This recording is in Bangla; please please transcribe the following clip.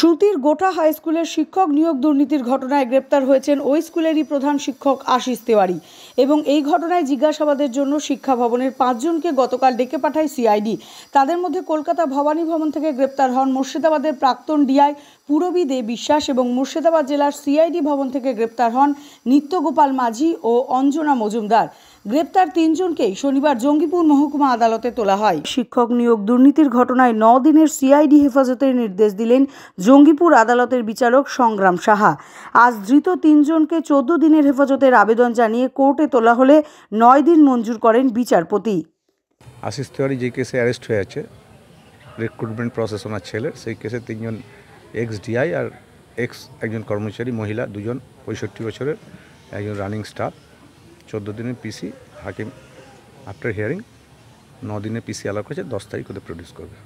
সুতির গোটা হাই স্কুলের শিক্ষক নিয়োগ দুর্নীতির ঘটনায় গ্রেপ্তার হয়েছেন ওই স্কুলেরই প্রধান শিক্ষক আশিস তেওয়ারি এবং এই ঘটনায় জিজ্ঞাসাবাদের জন্য শিক্ষা ভবনের পাঁচজনকে গতকাল ডেকে পাঠায় সিআইডি তাদের মধ্যে কলকাতা ভবানী ভবন থেকে গ্রেপ্তার হন মুর্শিদাবাদের প্রাক্তন ডিআই পূরবী দে বিশ্বাস এবং মুর্শিদাবাদ জেলার সিআইডি ভবন থেকে গ্রেপ্তার হন নিত্যগোপাল মাঝি ও অঞ্জনা মজুমদার গ্রেপ্তার তিনজনকেই শনিবার জঙ্গিপুর মহকুমা আদালতে তোলা হয় শিক্ষক নিয়োগ দুর্নীতির ঘটনায় ন দিনের সিআইডি হেফাজতের নির্দেশ দিলেন জঙ্গিপুর আদালতের বিচারক সংগ্রাম সাহা আজ ধৃত তিনজনকে চোদ্দ দিনের হেফাজতের আবেদন জানিয়ে কোর্টে তোলা হলে নয় দিন মঞ্জুর করেন বিচারপতি আশিস তিওয়ারি যে কেসে অ্যারেস্ট হয়ে আছে রিক্রুটমেন্ট প্রসেস ওনার ছেলের সেই কেসে তিনজন এক্স ডিআই আর এক্স একজন কর্মচারী মহিলা দুজন পঁয়ষট্টি বছরের একজন রানিং স্টাফ চোদ্দো দিনের পিসি হাকিম আফটার হিয়ারিং ন দিনে পিসি আলাপ হয়েছে দশ তারিখ ওদের প্রডিউস করবে